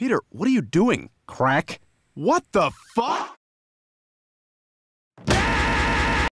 Peter, what are you doing? Crack. What the fuck?